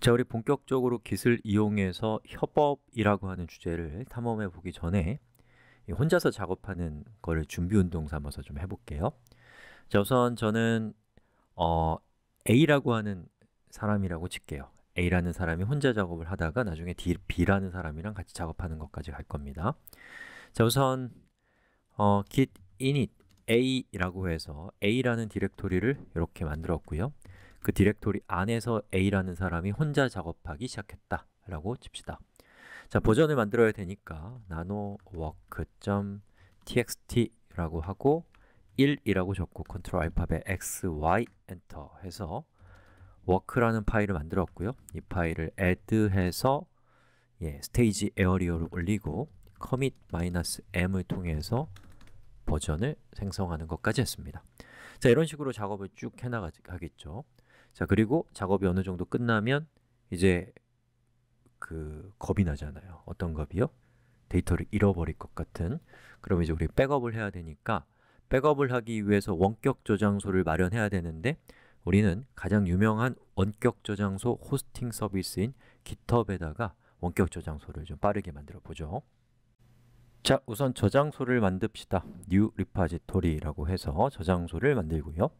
자, 우리 본격적으로 깃을 이용해서 협업이라고 하는 주제를 탐험해 보기 전에 혼자서 작업하는 거를 준비 운동 삼아서 좀 해볼게요 자, 우선 저는 어, A라고 하는 사람이라고 칠게요 A라는 사람이 혼자 작업을 하다가 나중에 D, B라는 사람이랑 같이 작업하는 것까지 갈 겁니다 자, 우선 어, git init a라고 해서 a라는 디렉토리를 이렇게 만들었고요 그 디렉토리 안에서 A라는 사람이 혼자 작업하기 시작했다 라고 칩시다 자, 버전을 만들어야 되니까 nano work.txt 라고 하고 1이라고 적고 컨트롤 알파벳 x, y 엔터 해서 w o 라는 파일을 만들었고요 이 파일을 add해서 예, 스테이지 에어리어를 올리고 commit-m을 통해서 버전을 생성하는 것까지 했습니다 자, 이런 식으로 작업을 쭉 해나가겠죠 자, 그리고 작업이 어느 정도 끝나면 이제 그 겁이 나잖아요. 어떤 겁이요? 데이터를 잃어버릴 것 같은 그럼 이제 우리 백업을 해야 되니까 백업을 하기 위해서 원격 저장소를 마련해야 되는데 우리는 가장 유명한 원격 저장소 호스팅 서비스인 GitHub에다가 원격 저장소를 좀 빠르게 만들어 보죠 자, 우선 저장소를 만듭시다 new repository라고 해서 저장소를 만들고요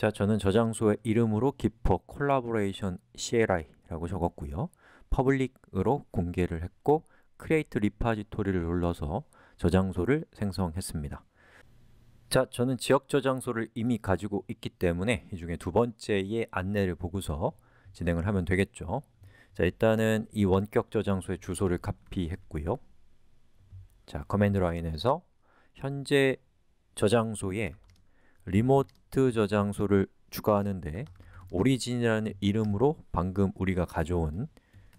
자, 저는 저장소의 이름으로 기퍼 콜라보레이션 CLI라고 적었고요. 퍼블릭으로 공개를 했고 크리에이트 리파지토리를 눌러서 저장소를 생성했습니다. 자, 저는 지역 저장소를 이미 가지고 있기 때문에 이 중에 두 번째의 안내를 보고서 진행을 하면 되겠죠. 자, 일단은 이 원격 저장소의 주소를 카피했고요. 자, 커맨드 라인에서 현재 저장소에 리모트 텍스트 저장소를 추가하는데 오리진이라는 이름으로 방금 우리가 가져온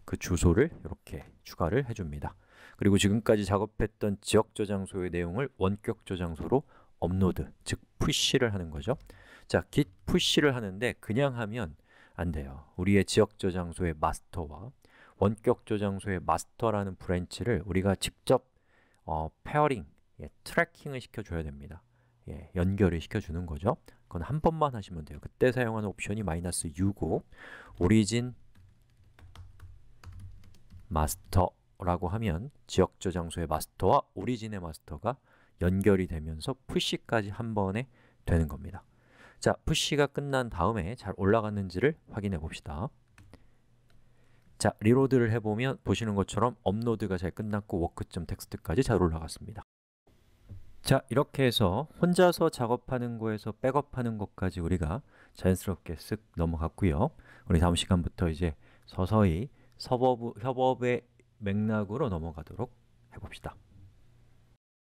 그 주소를 이렇게 추가를 해줍니다. 그리고 지금까지 작업했던 지역 저장소의 내용을 원격 저장소로 업로드, 즉 푸시를 하는 거죠. 자, git 푸시를 하는데 그냥 하면 안 돼요. 우리의 지역 저장소의 마스터와 원격 저장소의 마스터라는 브랜치를 우리가 직접 어, 페어링, 예, 트래킹을 시켜줘야 됩니다. 예, 연결을 시켜주는 거죠. 그건 한 번만 하시면 돼요. 그때 사용하는 옵션이 마이너스 6고 오리진 마스터라고 하면 지역저 장소의 마스터와 오리진의 마스터가 연결이 되면서 푸시까지 한 번에 되는 겁니다. 자, 푸시가 끝난 다음에 잘 올라갔는지를 확인해 봅시다. 자, 리로드를 해보면 보시는 것처럼 업로드가 잘 끝났고 워크.텍스트까지 잘 올라갔습니다. 자, 이렇게 해서 혼자서 작업하는 거에서 백업하는 것까지 우리가 자연스럽게 쓱 넘어갔고요 우리 다음 시간부터 이제 서서히 서버브, 협업의 맥락으로 넘어가도록 해봅시다